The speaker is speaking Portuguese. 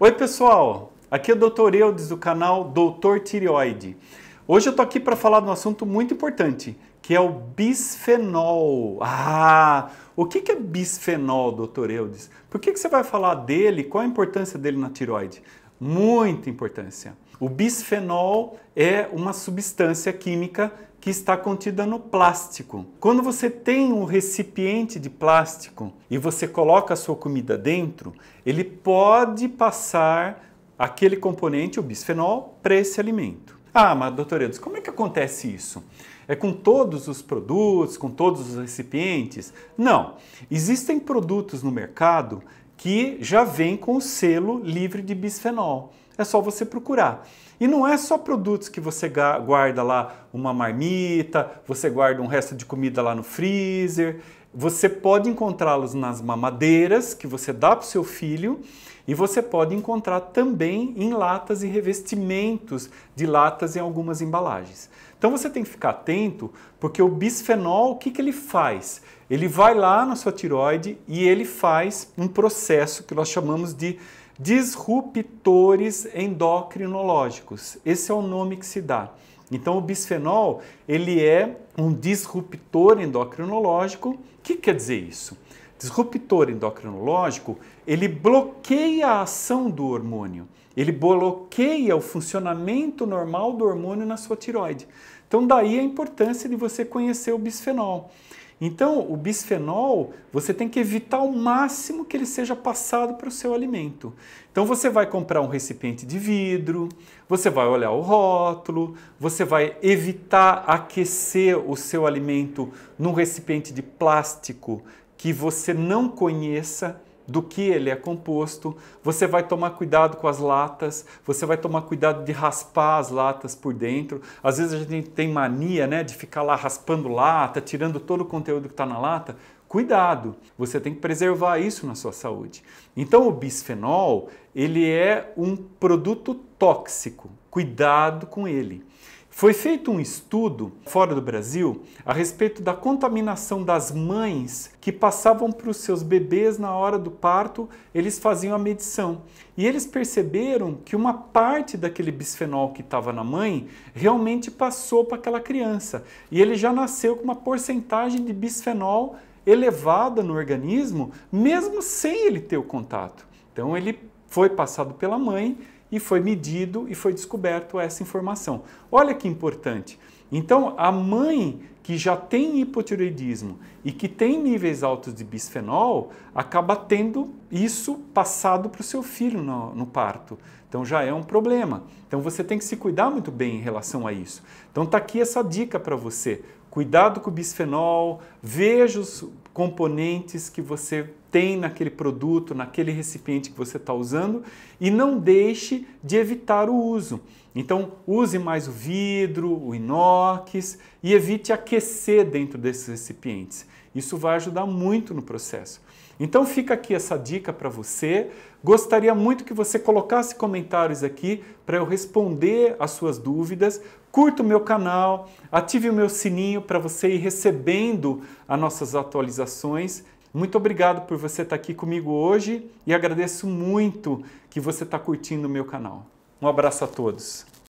Oi pessoal, aqui é o Dr. Eudes do canal Doutor Tireoide. Hoje eu tô aqui para falar de um assunto muito importante, que é o bisfenol. Ah, o que é bisfenol, Dr. Eudes? Por que você vai falar dele? Qual a importância dele na tireoide? Muita importância. O bisfenol é uma substância química que está contida no plástico. Quando você tem um recipiente de plástico e você coloca a sua comida dentro, ele pode passar aquele componente, o bisfenol, para esse alimento. Ah, mas doutor Eudes, como é que acontece isso? É com todos os produtos, com todos os recipientes? Não. Existem produtos no mercado que já vêm com o selo livre de bisfenol é só você procurar. E não é só produtos que você guarda lá uma marmita, você guarda um resto de comida lá no freezer. Você pode encontrá-los nas mamadeiras que você dá para o seu filho e você pode encontrar também em latas e revestimentos de latas em algumas embalagens. Então você tem que ficar atento, porque o bisfenol, o que, que ele faz? Ele vai lá na sua tiroide e ele faz um processo que nós chamamos de disruptores endocrinológicos. Esse é o nome que se dá. Então o bisfenol, ele é um disruptor endocrinológico. O que quer dizer isso? Disruptor endocrinológico, ele bloqueia a ação do hormônio. Ele bloqueia o funcionamento normal do hormônio na sua tiroide. Então daí a importância de você conhecer o bisfenol. Então, o bisfenol, você tem que evitar ao máximo que ele seja passado para o seu alimento. Então, você vai comprar um recipiente de vidro, você vai olhar o rótulo, você vai evitar aquecer o seu alimento num recipiente de plástico que você não conheça do que ele é composto, você vai tomar cuidado com as latas, você vai tomar cuidado de raspar as latas por dentro. Às vezes a gente tem mania né, de ficar lá raspando lata, tirando todo o conteúdo que está na lata. Cuidado, você tem que preservar isso na sua saúde. Então o bisfenol, ele é um produto tóxico, cuidado com ele. Foi feito um estudo fora do Brasil a respeito da contaminação das mães que passavam para os seus bebês na hora do parto, eles faziam a medição. E eles perceberam que uma parte daquele bisfenol que estava na mãe realmente passou para aquela criança. E ele já nasceu com uma porcentagem de bisfenol elevada no organismo, mesmo sem ele ter o contato. Então ele foi passado pela mãe e foi medido e foi descoberto essa informação. Olha que importante. Então, a mãe que já tem hipotireoidismo e que tem níveis altos de bisfenol acaba tendo isso passado para o seu filho no, no, parto. Então já é um problema. Então você tem que se cuidar muito bem em relação a isso. Então tá aqui essa dica para você cuidado com o bisfenol, veja os componentes que você tem naquele produto, naquele recipiente que você está usando e não deixe de evitar o uso. Então, use mais o vidro, o inox e evite aquecer dentro desses recipientes. Isso vai ajudar muito no processo. Então fica aqui essa dica para você. Gostaria muito que você colocasse comentários aqui para eu responder as suas dúvidas. Curta o meu canal, ative o meu sininho para você ir recebendo as nossas atualizações. Muito obrigado por você estar tá aqui comigo hoje e agradeço muito que você está curtindo o meu canal. Um abraço a todos.